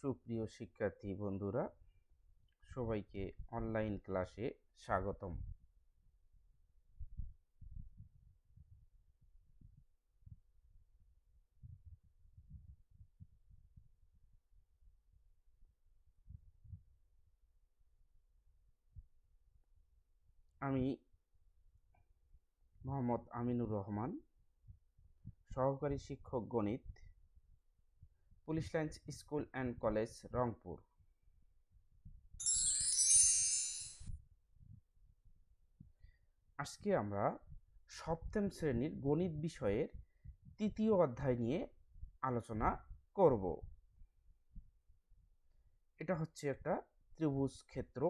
সুপ্রিয় শিক্ষার্থী বন্ধুরা সবাইকে অনলাইন ক্লাসে স্বাগতম আমি মোহাম্মদ আমিনুর রহমান সহকারী শিক্ষক গণিত police lines school and college Rangpur আজকে আমরা সপ্তম শ্রেণীর গণিত বিষয়ের তৃতীয় অধ্যায় নিয়ে আলোচনা করব এটা হচ্ছে একটা ত্রিভুজ ক্ষেত্র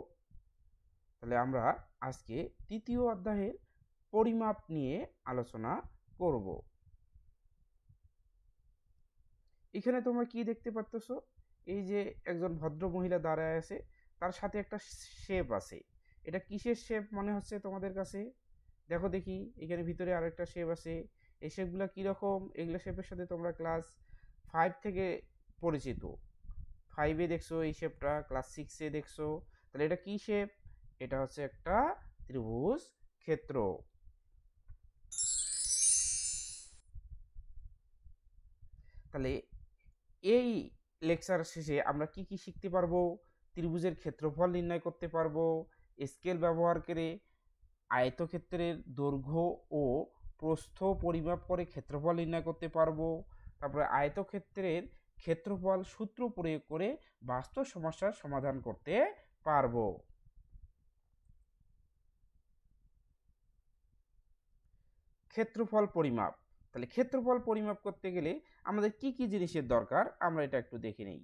তাহলে আমরা আজকে তৃতীয় অধ্যায়ের পরিমাপ নিয়ে আলোচনা করব এখানে তোমরা কি দেখতে পারতেছো এই যে একজন ভদ্র মহিলা দাঁড়ায় আছে তার সাথে একটা শেপ আছে এটা কিসের শেপ মনে হচ্ছে তোমাদের কাছে দেখো দেখি এখানে ভিতরে আরেকটা শেপ আছে এই শেপগুলো কীরকম এগুলো শেপের সাথে তোমরা ক্লাস ফাইভ থেকে পরিচিত ফাইভে দেখছো এই শেপটা ক্লাস সিক্সে দেখছো তাহলে এটা কী শেপ এটা হচ্ছে একটা ত্রিভুজ ক্ষেত্র তাহলে এই লেকচার শেষে আমরা কি কি শিখতে পারবো ত্রিভুজের ক্ষেত্রফল নির্ণয় করতে পারবো স্কেল ব্যবহার করে আয়তক্ষেত্রের দৈর্ঘ্য ও প্রস্থ পরিমাপ করে ক্ষেত্রফল নির্ণয় করতে পারবো তারপরে আয়তক্ষেত্রের ক্ষেত্রফল সূত্র প্রয়োগ করে বাস্তব সমস্যার সমাধান করতে পারবো ক্ষেত্রফল পরিমাপ তাহলে ক্ষেত্রফল পরিমাপ করতে গেলে আমাদের কি কি জিনিসের দরকার আমরা এটা একটু দেখে নেই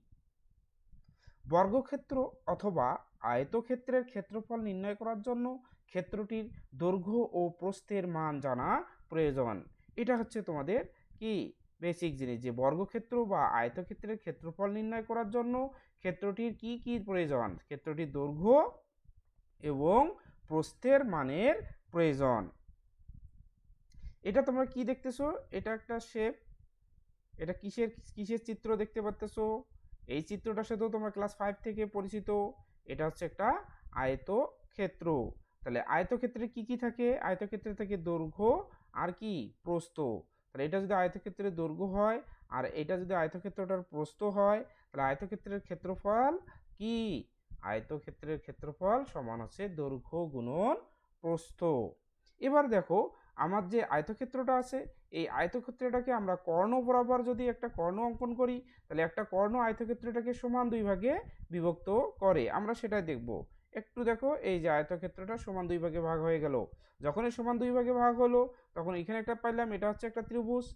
বর্গক্ষেত্র অথবা আয়তক্ষেত্রের ক্ষেত্রফল নির্ণয় করার জন্য ক্ষেত্রটির দৈর্ঘ্য ও প্রস্থের মান জানা প্রয়োজন এটা হচ্ছে তোমাদের কি বেসিক জিনিস যে বর্গক্ষেত্র বা আয়তক্ষেত্রের ক্ষেত্রফল নির্ণয় করার জন্য ক্ষেত্রটির কি কি প্রয়োজন ক্ষেত্রটির দৈর্ঘ্য এবং প্রস্থের মানের প্রয়োজন এটা তোমরা কি দেখতেছো এটা একটা শেপ এটা কিসের কিসের চিত্র দেখতে পাচ্তেছো এই চিত্রটার সাথেও তোমরা ক্লাস ফাইভ থেকে পরিচিত এটা হচ্ছে একটা আয়ত ক্ষেত্র তাহলে আয়তক্ষেত্রে কি কি থাকে আয়তক্ষেত্রে থাকে দৈর্ঘ্য আর কি প্রস্ত তাহলে এটা যদি আয়তক্ষেত্রে দৈর্ঘ্য হয় আর এটা যদি আয়তক্ষেত্রটার প্রস্ত হয় তাহলে আয়তক্ষেত্রের ক্ষেত্রফল কি আয়তক্ষেত্রের ক্ষেত্রফল সমান হচ্ছে দৈর্ঘ্য গুণন প্রস্থ এবার দেখো আমার যে আয়তক্ষেত্রটা আছে এই আয়তক্ষেত্রটাকে আমরা কর্ণ বরাবর যদি একটা কর্ণ অঙ্কন করি তাহলে একটা কর্ণ আয়তক্ষেত্রটাকে সমান দুই ভাগে বিভক্ত করে আমরা সেটাই দেখব একটু দেখো এই যে আয়তক্ষেত্রটা সমান দুই ভাগে ভাগ হয়ে গেল যখন এই সমান দুই ভাগে ভাগ হলো তখন এখানে একটা পাইলাম এটা হচ্ছে একটা ত্রিভুজ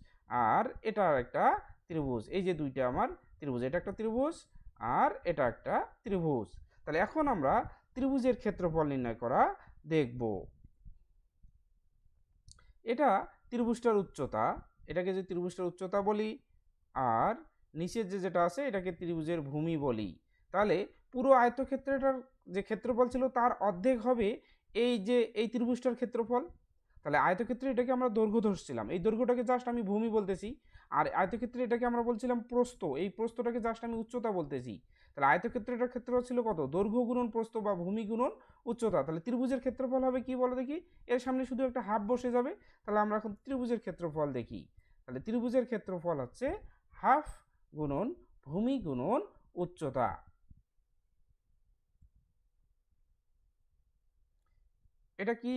আর এটা একটা ত্রিভুজ এই যে দুইটা আমার ত্রিভুজ এটা একটা ত্রিভুজ আর এটা একটা ত্রিভুজ তাহলে এখন আমরা ত্রিভুজের ক্ষেত্রফল নির্ণয় করা দেখব এটা ত্রিভুজটার উচ্চতা এটাকে যে ত্রিভুজটার উচ্চতা বলি আর নিচের যে যেটা আছে এটাকে ত্রিভুজের ভূমি বলি তাহলে পুরো আয়তক্ষেত্রটার যে ক্ষেত্রফল ছিল তার অর্ধেক হবে এই যে এই ত্রিভুজটার ক্ষেত্রফল তাহলে আয়তক্ষেত্রে এটাকে আমরা দৈর্ঘ্য ধরছিলাম এই দৈর্ঘ্যটাকে জাস্ট আমি ভূমি বলতেছি আর আয়তক্ষেত্রে এটাকে আমরা বলছিলাম প্রস্থ এই প্রস্থটাকে জাস্ট আমি উচ্চতা বলতেছি তাহলে আয়তক্ষেত্রটার ক্ষেত্রফল ছিল কত দৈর্ঘ্য গুণন প্রস্থ বা ভূমি গুণন উচ্চতা তাহলে ত্রিভুজের ক্ষেত্রফল হবে কি বলো দেখি এর সামনে শুধু একটা হাফ বসে যাবে তাহলে আমরা এখন ত্রিভুজের ক্ষেত্রফল দেখি তাহলে ত্রিভুজের ক্ষেত্রফল হচ্ছে হাফ গুণন ভূমি গুণন উচ্চতা এটা কি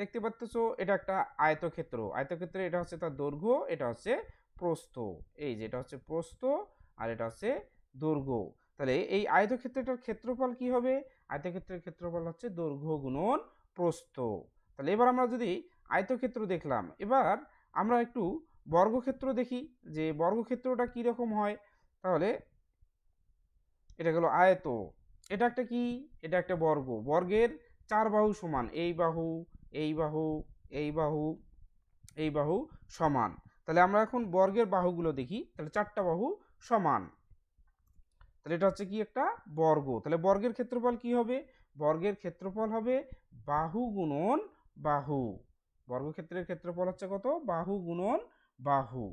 দেখতে পাচ্তেছো এটা একটা আয়তক্ষেত্র আয়তক্ষেত্রে এটা হচ্ছে তার দৈর্ঘ্য এটা হচ্ছে প্রস্থ এই যে এটা হচ্ছে প্রস্থ আর এটা হচ্ছে দৈর্ঘ্য তাহলে এই আয়তক্ষেত্রটার ক্ষেত্রফল কি হবে আয়তক্ষেত্রের ক্ষেত্রফল হচ্ছে দৈর্ঘ্য গুণন প্রস্থ তাহলে এবার আমরা যদি আয়তক্ষেত্র দেখলাম এবার আমরা একটু বর্গক্ষেত্র দেখি যে বর্গক্ষেত্রটা কীরকম হয় তাহলে এটা গেল আয়ত এটা একটা কি এটা একটা বর্গ বর্গের চার বাহু সমান এই বাহু এই বাহু এই বাহু এই বাহু সমান তাহলে আমরা এখন বর্গের বাহুগুলো দেখি তাহলে চারটা বাহু সমান তাহলে এটা হচ্ছে কি একটা বর্গ তাহলে বর্গের ক্ষেত্রফল কি হবে বর্গের ক্ষেত্রফল হবে বাহু গুণন বাহু বর্গক্ষেত্রের ক্ষেত্রফল হচ্ছে কত বাহু গুণন বাহু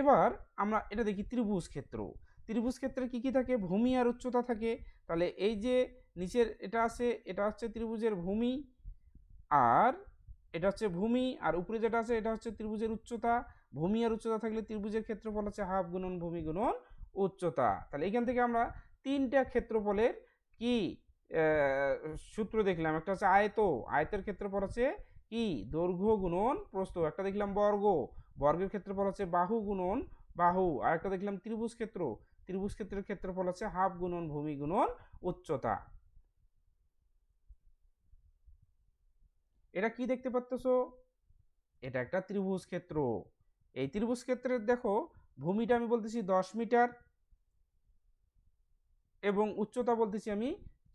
এবার আমরা এটা দেখি ত্রিভুজ ক্ষেত্র ত্রিভুজ ক্ষেত্রে কি কি থাকে ভূমি আর উচ্চতা থাকে তাহলে এই যে নিচের এটা আছে এটা হচ্ছে ত্রিভুজের ভূমি আর এটা হচ্ছে ভূমি আর উপরে যেটা আছে এটা হচ্ছে ত্রিভুজের উচ্চতা ভূমি আর উচ্চতা থাকলে ত্রিভুজের ক্ষেত্রফল হচ্ছে হাফ গুণন ভূমি গুণন উচ্চতা তাহলে এখান থেকে আমরা তিনটা ক্ষেত্রফলের কি সূত্র দেখলাম একটা হচ্ছে আয়ত আয়তের ক্ষেত্রফল হচ্ছে কি দৈর্ঘ্য গুণন প্রস্থ একটা দেখলাম বর্গ বর্গের ক্ষেত্রফল হচ্ছে বাহু গুণন বাহু আর একটা দেখলাম ত্রিভুজ ক্ষেত্র ত্রিভুজ ক্ষেত্রের ক্ষেত্রফল হচ্ছে হাফ গুণন ভূমি গুণন উচ্চতা এটা কি দেখতে পাচ্ছ এটা একটা ত্রিভুজ ক্ষেত্র এই ত্রিভুজ ক্ষেত্রের দেখো ভূমিটা আমি বলতেছি দশ মিটার এবং উচ্চতা বলতেছি আমি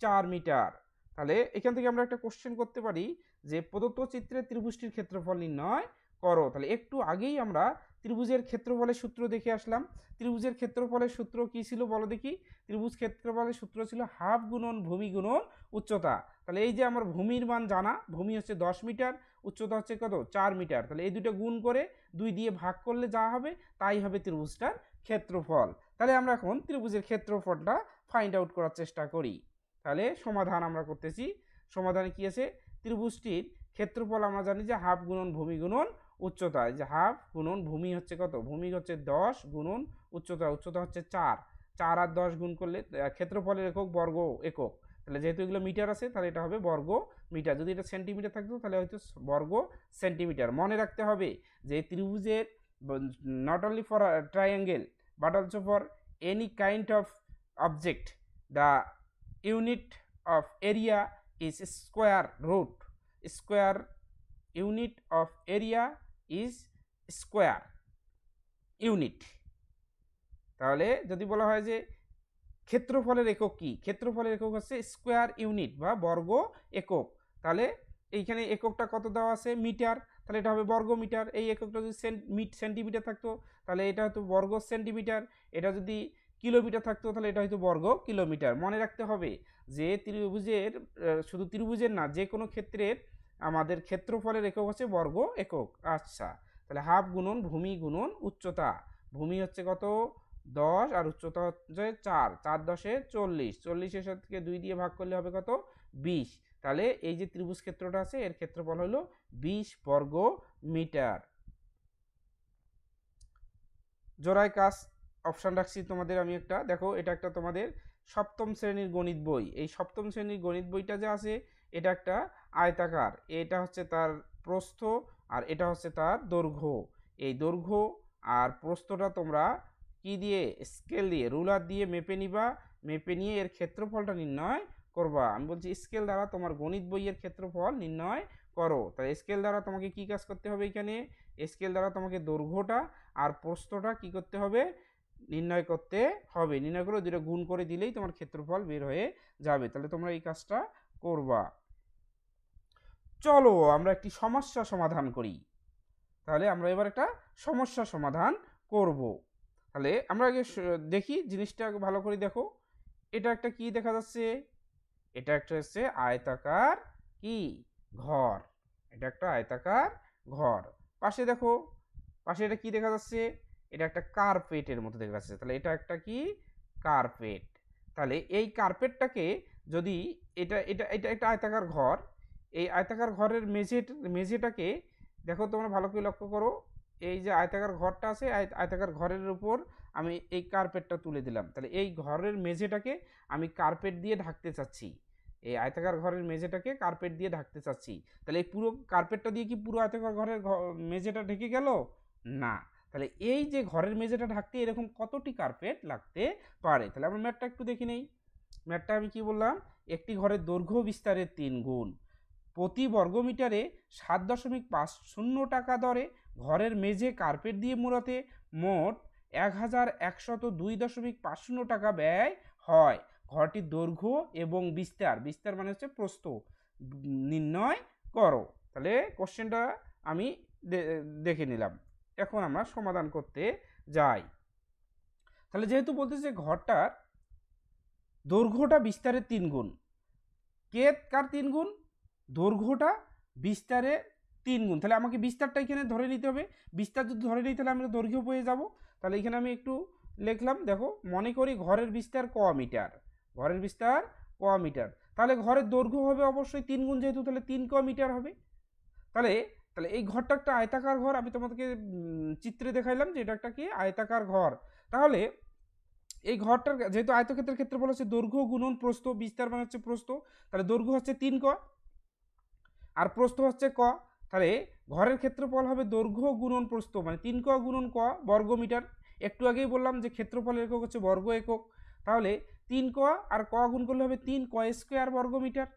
চার মিটার তাহলে এখান থেকে আমরা একটা কোশ্চেন করতে পারি যে প্রদত্ত চিত্রে ত্রিভুজটির ক্ষেত্রফল নির্ণয় করো তাহলে একটু আগেই আমরা ত্রিভুজের ক্ষেত্রফলের সূত্র দেখে আসলাম ত্রিভুজের ক্ষেত্রফলের সূত্র কি ছিল বলো দেখি ত্রিভুজ ক্ষেত্রফলের সূত্র ছিল হাফ গুণন ভূমি গুণন উচ্চতা তাহলে এই যে আমার ভূমির মান জানা ভূমি হচ্ছে দশ মিটার উচ্চতা হচ্ছে কত চার মিটার তাহলে এই দুটো গুণ করে দুই দিয়ে ভাগ করলে যা হবে তাই হবে ত্রিভুজটার ক্ষেত্রফল তাহলে আমরা এখন ত্রিভুজের ক্ষেত্রফলটা ফাইন্ড আউট করার চেষ্টা করি তাহলে সমাধান আমরা করতেছি সমাধানে কী আছে ত্রিভুজটির ক্ষেত্রফল আমরা জানি যে হাফ গুণন ভূমি গুণন উচ্চতা যে হাফ গুণন ভূমি হচ্ছে কত ভূমি হচ্ছে দশ গুণন উচ্চতা উচ্চতা হচ্ছে চার চার আর দশ গুণ করলে ক্ষেত্রফলের একক বর্গ একক তাহলে যেহেতু এগুলো মিটার আছে তাহলে এটা হবে বর্গ মিটার যদি এটা সেন্টিমিটার থাকতো তাহলে হয়তো বর্গ সেন্টিমিটার মনে রাখতে হবে যে ত্রিভুজের not only for triangle but also for any kind of object the unit of area is square root square unit of area is square unit তাহলে যদি বলা হয় যে ক্ষেত্রফলের একক কি ক্ষেত্রফলের একক হচ্ছে স্কোয়ার ইউনিট বা বর্গ একক তাহলে এইখানে এককটা কত দেওয়া আছে মিটার তাহলে এটা হবে বর্গ মিটার এই এককটা যদি মিট সেন্টিমিটার থাকতো তাহলে এটা হয়তো বর্গ সেন্টিমিটার এটা যদি কিলোমিটার থাকতো তাহলে এটা হয়তো বর্গ কিলোমিটার মনে রাখতে হবে যে ত্রিভুজের শুধু ত্রিভুজের না যে কোনো ক্ষেত্রের আমাদের ক্ষেত্রফলের একক হচ্ছে বর্গ একক আচ্ছা তাহলে হাফ গুণন ভূমি গুণন উচ্চতা ভূমি হচ্ছে কত দশ আর উচ্চতা হচ্ছে চার চার দশে চল্লিশ চল্লিশের সাথে দুই দিয়ে ভাগ করলে হবে কত বিশ তাহলে এই যে ত্রিভুজ ক্ষেত্রটা আছে এর ক্ষেত্রফল হলো বিশ বর্গ মিটার জোড়ায় কাজ অপশান রাখছি তোমাদের আমি একটা দেখো এটা একটা তোমাদের সপ্তম শ্রেণীর গণিত বই এই সপ্তম শ্রেণীর গণিত বইটা যে আছে এটা একটা আয়তাকার এটা হচ্ছে তার প্রস্থ আর এটা হচ্ছে তার দৈর্ঘ্য এই দৈর্ঘ্য আর প্রস্থটা তোমরা কি দিয়ে স্কেল দিয়ে রুলার দিয়ে মেপে নিবা মেপে নিয়ে এর ক্ষেত্রফলটা নির্ণয় করবা আমি বলছি স্কেল দ্বারা তোমার গণিত বইয়ের ক্ষেত্রফল নির্ণয় করো তাই স্কেল দ্বারা তোমাকে কি কাজ করতে হবে এখানে স্কেল দ্বারা তোমাকে দৈর্ঘ্যটা আর প্রস্থটা কি করতে হবে নির্ণয় করতে হবে নির্ণয় করে দুটো গুণ করে দিলেই তোমার ক্ষেত্রফল বের হয়ে যাবে তাহলে তোমরা এই কাজটা করবা চলো আমরা একটি সমস্যা সমাধান করি তাহলে আমরা এবার একটা সমস্যা সমাধান করব। তাহলে আমরা আগে দেখি জিনিসটা ভালো করে দেখো এটা একটা কি দেখা যাচ্ছে এটা একটা হচ্ছে আয়তাকার কি ঘর এটা একটা আয়তাকার ঘর পাশে দেখো পাশে এটা কি দেখা যাচ্ছে এটা একটা কার্পেটের মতো দেখা যাচ্ছে তাহলে এটা একটা কি কার্পেট তাহলে এই কার্পেটটাকে যদি এটা এটা এটা একটা আয়তাকার ঘর এই আয়তাকার ঘরের মেঝে মেঝেটাকে দেখো তোমরা ভালো করে লক্ষ্য করো এই যে আয়তাকার ঘরটা আছে আয়তাকার ঘরের উপর আমি এই কার্পেটটা তুলে দিলাম তাহলে এই ঘরের মেঝেটাকে আমি কার্পেট দিয়ে ঢাকতে চাচ্ছি এই আয়তাকার ঘরের মেঝেটাকে কার্পেট দিয়ে ঢাকতে চাচ্ছি তাহলে এই পুরো কার্পেটটা দিয়ে কি পুরো আয়তাকার ঘরের মেঝেটা ঢেকে গেল না তাহলে এই যে ঘরের মেঝেটা ঢাকতে এরকম কতটি কার্পেট লাগতে পারে তাহলে আমরা ম্যাটটা একটু দেখি নেই ম্যাটটা আমি কি বললাম একটি ঘরের দৈর্ঘ্য বিস্তারের তিন গুণ প্রতি বর্গমিটারে সাত দশমিক পাঁচ শূন্য টাকা দরে ঘরের মেঝে কার্পেট দিয়ে মোড়াতে মোট এক হাজার একশত দুই দশমিক পাঁচ শূন্য টাকা ব্যয় হয় ঘরটির দৈর্ঘ্য এবং বিস্তার বিস্তার মানে হচ্ছে প্রস্থ নির্ণয় করো তাহলে কোশ্চেনটা আমি দেখে নিলাম এখন আমরা সমাধান করতে যাই তাহলে যেহেতু বলতেছে ঘরটার দৈর্ঘ্যটা বিস্তারের তিন গুণ কে কার তিন গুণ দৈর্ঘ্যটা বিস্তারে তিন গুণ তাহলে আমাকে বিস্তারটা এখানে ধরে নিতে হবে বিস্তার যদি ধরে নিই তাহলে আমরা দৈর্ঘ্য পেয়ে যাব তাহলে এখানে আমি একটু লিখলাম দেখো মনে করি ঘরের বিস্তার ক মিটার ঘরের বিস্তার ক মিটার তাহলে ঘরের দৈর্ঘ্য হবে অবশ্যই তিন গুণ যেহেতু তাহলে তিন ক মিটার হবে তাহলে তাহলে এই ঘরটা একটা আয়তাকার ঘর আমি তোমাদেরকে চিত্রে দেখাইলাম যে এটা একটা কি আয়তাকার ঘর তাহলে এই ঘরটার যেহেতু আয়তক্ষেত্রের ক্ষেত্রফল হচ্ছে দৈর্ঘ্য গুণন প্রস্ত বিস্তার মানে হচ্ছে প্রস্ত তাহলে দৈর্ঘ্য হচ্ছে তিন ক আর প্রস্ত হচ্ছে ক তাহলে ঘরের ক্ষেত্রফল হবে দৈর্ঘ্য গুণন প্রস্ত মানে তিন ক গুণন ক বর্গ মিটার একটু আগেই বললাম যে ক্ষেত্রফলের একক হচ্ছে বর্গ একক তাহলে তিন ক আর ক গুণ করলে হবে তিন ক স্কোয়ার বর্গমিটার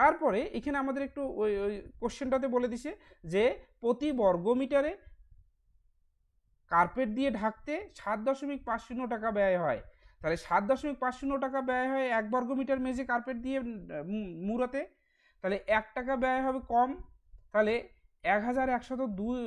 তারপরে এখানে আমাদের একটু ওই ওই কোশ্চেনটাতে বলে দিছে যে প্রতি বর্গমিটারে কার্পেট দিয়ে ঢাকতে সাত দশমিক পাঁচ শূন্য টাকা ব্যয় হয় তাহলে সাত দশমিক পাঁচ শূন্য টাকা ব্যয় হয় এক বর্গমিটার মেঝে কার্পেট দিয়ে মুড়াতে তাহলে এক টাকা ব্যয় হবে কম তাহলে এক হাজার একশত দুই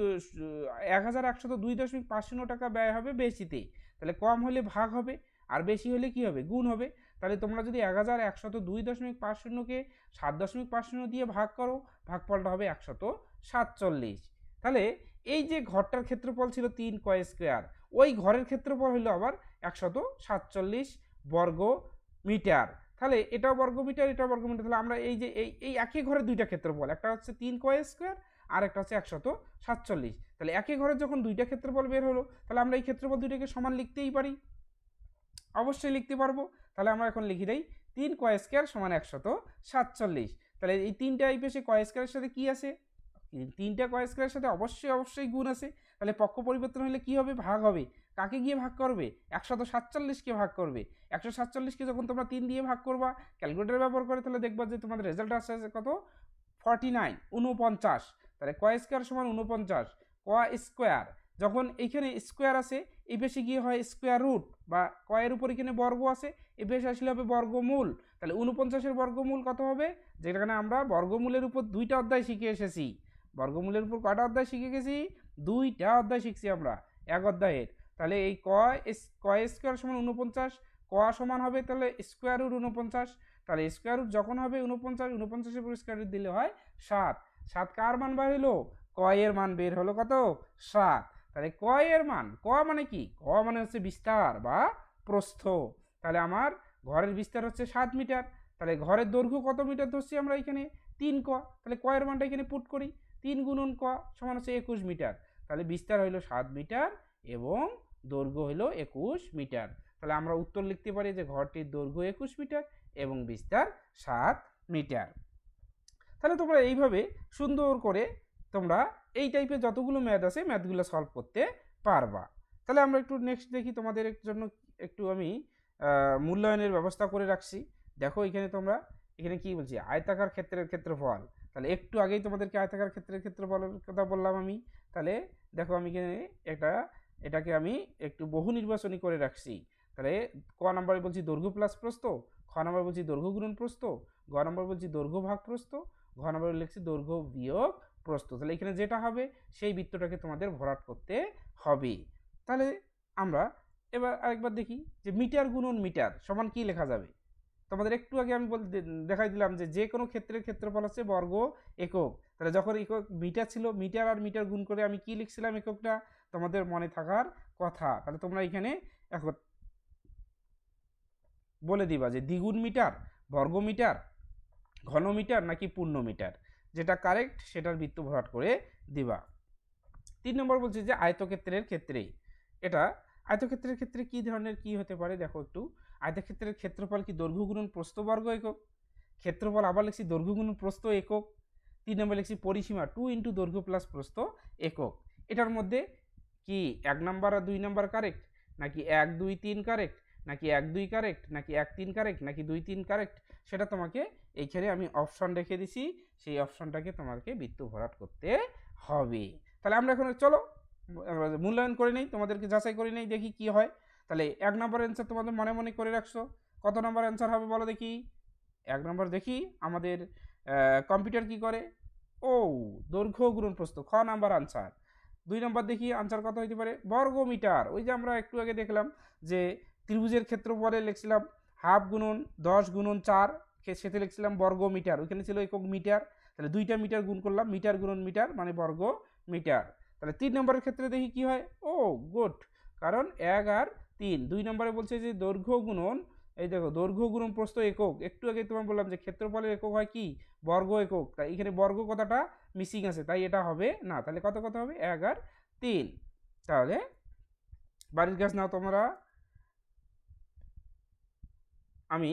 এক হাজার একশত দুই দশমিক পাঁচ শূন্য টাকা ব্যয় হবে বেশিতে তাহলে কম হলে ভাগ হবে আর বেশি হলে কি হবে গুণ হবে তাহলে তোমরা যদি এক হাজার একশত দুই দশমিক পাঁচ শূন্যকে সাত দশমিক পাঁচ শূন্য দিয়ে ভাগ করো ভাগফলটা হবে একশত সাতচল্লিশ তাহলে এই যে ঘরটার ক্ষেত্রফল ছিল তিন কয় স্কোয়ার ওই ঘরের ক্ষেত্রফল হলো আবার একশত সাতচল্লিশ বর্গ মিটার তাহলে এটাও বর্গ মিটার এটাও বর্গ মিটার তাহলে আমরা এই যে এই এই একই ঘরে দুইটা ক্ষেত্রফল একটা হচ্ছে তিন কয় স্কোয়ার আর একটা হচ্ছে একশত সাতচল্লিশ তাহলে একই ঘরে যখন দুইটা ক্ষেত্রফল বের হলো তাহলে আমরা এই ক্ষেত্রফল দুইটাকে সমান লিখতেই পারি অবশ্যই লিখতে পারবো তাহলে আমরা এখন লিখি দেই তিন কয় স্কোয়ার সমান একশত সাতচল্লিশ তাহলে এই তিনটা এই পেশে কয় স্কোয়ারের সাথে কি আছে তিনটা কয় স্কোয়ারের সাথে অবশ্যই অবশ্যই গুণ আছে তাহলে পক্ষ পরিবর্তন হলে কি হবে ভাগ হবে কাকে গিয়ে ভাগ করবে একশত সাতচল্লিশকে ভাগ করবে একশো সাতচল্লিশকে যখন তোমরা তিন দিয়ে ভাগ করবা ক্যালকুলেটার ব্যবহার করে তাহলে দেখবা যে তোমাদের রেজাল্ট আসছে কত ফর্টি নাইন উনপঞ্চাশ তাহলে ক স্কোয়ার সমান উনপঞ্চাশ ক স্কোয়ার যখন এখানে স্কোয়ার আছে এ পেশে গিয়ে হয় স্কোয়ার রুট বা কয়ের উপর এখানে বর্গ আছে এ পেশে আসলে হবে বর্গমূল তাহলে উনপঞ্চাশের বর্গমূল কত হবে যেখানে আমরা বর্গমূলের উপর দুইটা অধ্যায় শিখে এসেছি বর্গমূলের উপর কটা অধ্যায় শিখে গেছি দুইটা অধ্যায় শিখছি আমরা এক অধ্যায়ের তাহলে এই ক ক স্কোয়ার সমান উনপঞ্চাশ ক সমান হবে তাহলে স্কোয়ার রুট উনপঞ্চাশ তাহলে স্কোয়ার রুট যখন হবে উনপঞ্চাশ উনপঞ্চাশের উপর স্কোয়ার রুট দিলে হয় সাত সাত কার মান বাইর হলো কয়ের মান বের হলো কত সাত তাহলে কয়ের মান ক মানে কি ক মানে হচ্ছে বিস্তার বা প্রস্থ তাহলে আমার ঘরের বিস্তার হচ্ছে সাত মিটার তাহলে ঘরের দৈর্ঘ্য কত মিটার ধরছি আমরা এখানে তিন ক তাহলে কয়ের মানটা এখানে পুট করি তিন গুণন ক সমান হচ্ছে একুশ মিটার তাহলে বিস্তার হইল সাত মিটার এবং দৈর্ঘ্য হইল একুশ মিটার তাহলে আমরা উত্তর লিখতে পারি যে ঘরটির দৈর্ঘ্য একুশ মিটার এবং বিস্তার সাত মিটার তাহলে তোমরা এইভাবে সুন্দর করে তোমরা এই টাইপের যতগুলো ম্যাথ আছে ম্যাথগুলো সলভ করতে পারবা তাহলে আমরা একটু নেক্সট দেখি তোমাদের জন্য একটু আমি মূল্যায়নের ব্যবস্থা করে রাখছি দেখো এখানে তোমরা এখানে কি বলছি আয়তাকার ক্ষেত্রের ক্ষেত্রফল তাহলে একটু আগেই তোমাদেরকে আয়তাকার ক্ষেত্রের ক্ষেত্রফলের কথা বললাম আমি তাহলে দেখো আমি এখানে একটা এটাকে আমি একটু বহু নির্বাচনী করে রাখছি তাহলে ক নম্বরে বলছি দৈর্ঘ্য প্লাস প্রস্ত খ নাম্বার বলছি দৈর্ঘ্য গুণন প্রস্ত গ নম্বর বলছি দৈর্ঘ্য ভাগ প্রস্ত ঘ লিখছি দৈর্ঘ্য বিয়োগ প্রস্থ তাহলে এখানে যেটা হবে সেই বৃত্তটাকে তোমাদের ভরাট করতে হবে তাহলে আমরা এবার আরেকবার দেখি যে মিটার গুণন মিটার সমান কি লেখা যাবে তোমাদের একটু আগে আমি বল দেখাই দিলাম যে যে কোনো ক্ষেত্রের ক্ষেত্রফল হচ্ছে বর্গ একক তাহলে যখন একক মিটার ছিল মিটার আর মিটার গুণ করে আমি কি লিখছিলাম এককটা তোমাদের মনে থাকার কথা তাহলে তোমরা এখানে এখন বলে দিবা যে দ্বিগুণ মিটার বর্গ মিটার ঘনমিটার নাকি পূর্ণ মিটার যেটা কারেক্ট সেটার বৃত্ত ভরাট করে দিবা তিন নম্বর বলছি যে আয়তক্ষেত্রের ক্ষেত্রেই এটা আয়তক্ষেত্রের ক্ষেত্রে কি ধরনের কি হতে পারে দেখো একটু আয়তক্ষেত্রের ক্ষেত্রফল কি দৈর্ঘ্য প্রস্তবর্গ একক ক্ষেত্রফল আবার লিখছি দৈর্ঘ্য প্রস্ত একক তিন নম্বর লিখছি পরিসীমা টু ইন্টু দৈর্ঘ্য প্লাস প্রস্ত একক এটার মধ্যে কি এক নাম্বার আর দুই নাম্বার কারেক্ট নাকি এক দুই তিন কারেক্ট নাকি এক দুই কারেক্ট নাকি এক তিন কারেক্ট নাকি দুই তিন কারেক্ট সেটা তোমাকে এইখানে আমি অপশান রেখে দিছি সেই অপশানটাকে তোমাকে বৃত্ত ভরাট করতে হবে তাহলে আমরা এখন চলো মূল্যায়ন করে নেই তোমাদেরকে যাচাই করে নেই দেখি কি হয় তাহলে এক নম্বর অ্যান্সার তোমাদের মনে মনে করে রাখছো কত নম্বর অ্যান্সার হবে বলো দেখি এক নম্বর দেখি আমাদের কম্পিউটার কি করে ও দৈর্ঘ্য গুণন প্রস্তুত খ নাম্বার আনসার দুই নম্বর দেখি আনসার কত হইতে পারে বর্গমিটার ওই যে আমরা একটু আগে দেখলাম যে ত্রিভুজের ক্ষেত্রফলে লিখছিলাম হাফ গুণন দশ গুণন চার সেতে লিখছিলাম বর্গ মিটার ওইখানে ছিল একক মিটার তাহলে দুইটা মিটার গুণ করলাম মিটার গুণন মিটার মানে বর্গ মিটার তাহলে তিন নম্বরের ক্ষেত্রে দেখি কি হয় ও গুড কারণ এক আর তিন দুই নম্বরে বলছে যে দৈর্ঘ্য গুণন এই দেখো দৈর্ঘ্য গুণন প্রস্থ একক একটু আগে তোমার বললাম যে ক্ষেত্রফলের একক হয় কি বর্গ একক তাই এখানে বর্গ কথাটা মিসিং আছে তাই এটা হবে না তাহলে কত কথা হবে এক আর তিন তাহলে বাড়ির গাছ নাও তোমরা আমি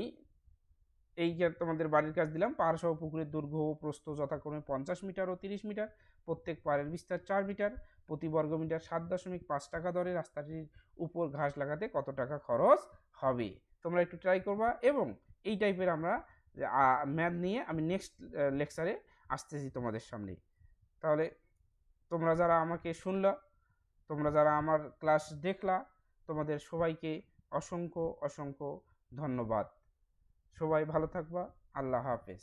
এই যে তোমাদের বাড়ির কাজ দিলাম পাহাড়সহ পুকুরের দৈর্ঘ্য ও প্রস্থ যথাক্রমে পঞ্চাশ মিটার ও তিরিশ মিটার প্রত্যেক পাহাড়ের বিস্তার চার মিটার প্রতি বর্গ মিটার সাত দশমিক পাঁচ টাকা দরে রাস্তাটির উপর ঘাস লাগাতে কত টাকা খরচ হবে তোমরা একটু ট্রাই করবা এবং এই টাইপের আমরা ম্যাথ নিয়ে আমি নেক্সট লেকচারে আসতেছি তোমাদের সামনে তাহলে তোমরা যারা আমাকে শুনলা তোমরা যারা আমার ক্লাস দেখলা তোমাদের সবাইকে অসংখ্য অসংখ্য ধন্যবাদ সবাই ভালো থাকবা আল্লাহ হাফেজ